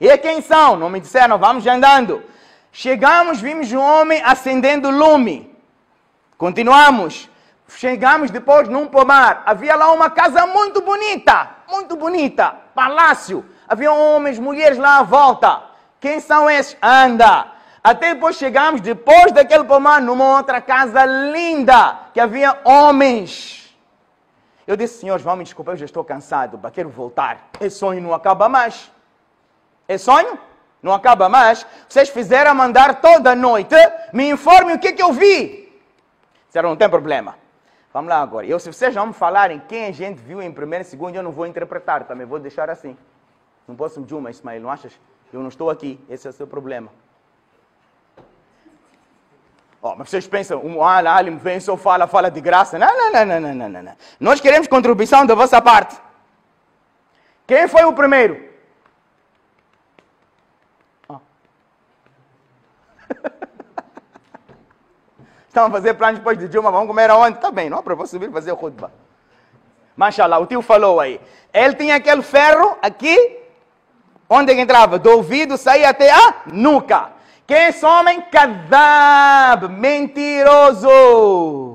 E quem são? Não me disseram, vamos andando. Chegamos, vimos um homem acendendo lume. Continuamos. Chegamos depois num pomar. Havia lá uma casa muito bonita, muito bonita, palácio. Havia homens, mulheres lá à volta. Quem são esses? Anda. Até depois chegamos, depois daquele pomar, numa outra casa linda, que havia homens. Eu disse, senhores, vão me desculpar, eu já estou cansado, quero voltar. Esse sonho não acaba mais. É sonho? Não acaba mais. Vocês fizeram mandar toda noite, me informe o que, que eu vi. Disseram, não tem problema. Vamos lá agora. Eu, se vocês não me falarem quem a gente viu em primeiro e segundo, eu não vou interpretar, também vou deixar assim. Não posso me uma, Ismael, não achas? Eu não estou aqui, esse é o seu problema. Oh, mas vocês pensam, um alim vem só fala, fala de graça. Não, não, não, não, não, não, não. Nós queremos contribuição da vossa parte. Quem foi o primeiro? Estavam a fazer planos depois de Dilma, vamos comer aonde? Está bem, não para você vir fazer o khutbah. Mashallah, o tio falou aí. Ele tinha aquele ferro aqui, onde é entrava? Do ouvido saía até a nuca. Quem é esse homem? Kadab, mentiroso.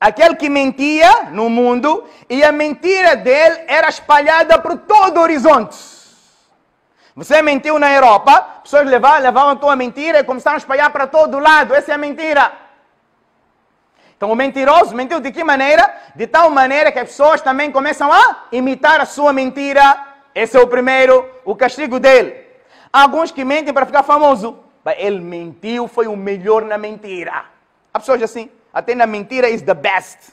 Aquele que mentia no mundo, e a mentira dele era espalhada por todo o horizonte. Você mentiu na Europa, pessoas levaram, levaram a tua mentira e começaram a espalhar para todo lado. Essa é a mentira. Então o mentiroso mentiu de que maneira? De tal maneira que as pessoas também começam a imitar a sua mentira. Esse é o primeiro, o castigo dele. Há alguns que mentem para ficar famoso. Ele mentiu, foi o melhor na mentira. Há pessoas assim, até na mentira is the best.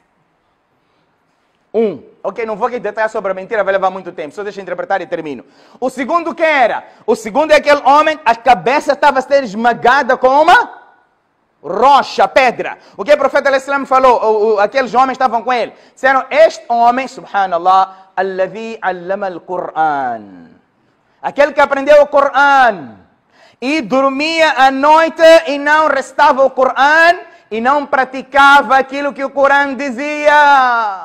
Um. Ok, não vou aqui detalhar sobre a mentira, vai levar muito tempo. Só deixa eu interpretar e termino. O segundo que era? O segundo é aquele homem, a cabeça estava a ser esmagada com uma rocha, pedra. O que o profeta Islam falou? O, o, aqueles homens estavam com ele. Disseram, este homem, subhanallah, alladhi allama al-Qur'an. Aquele que aprendeu o Qur'an e dormia à noite e não restava o Qur'an e não praticava aquilo que o Qur'an dizia.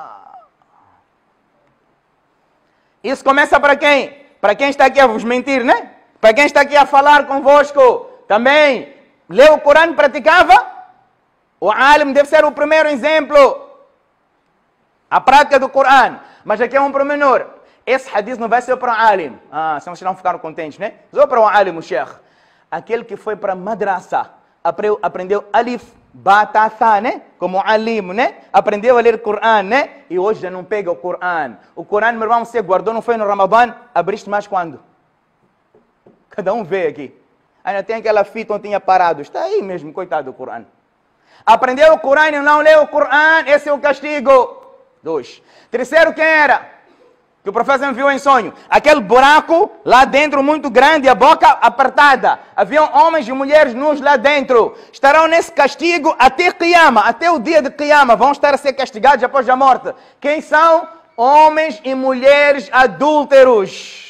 Isso começa para quem? Para quem está aqui a vos mentir, né? Para quem está aqui a falar convosco, também leu o Corão e praticava? O alim deve ser o primeiro exemplo. A prática do Corão. Mas aqui é um promenor. Esse hadith não vai ser para um alim. Ah, senão vocês não ficaram contentes, né? Só para um alim, o sheikh. Aquele que foi para madraça, aprendeu alif, Batata, né? Como alim, né? Aprendeu a ler Coran, né? E hoje já não pega o Coran. O Coran, meu irmão, você guardou, não foi no Ramadã? Abriste mais quando? Cada um vê aqui. Ainda tem aquela fita onde tinha parado. Está aí mesmo, coitado do Coran. Aprendeu o Coran e não leu o Coran, esse é o castigo. Dois. Terceiro, quem era? que o profeta me viu em sonho. Aquele buraco lá dentro muito grande, a boca apertada. Haviam homens e mulheres nus lá dentro. Estarão nesse castigo até Qiyama, até o dia de Qiyama. Vão estar a ser castigados após a morte. Quem são? Homens e mulheres adúlteros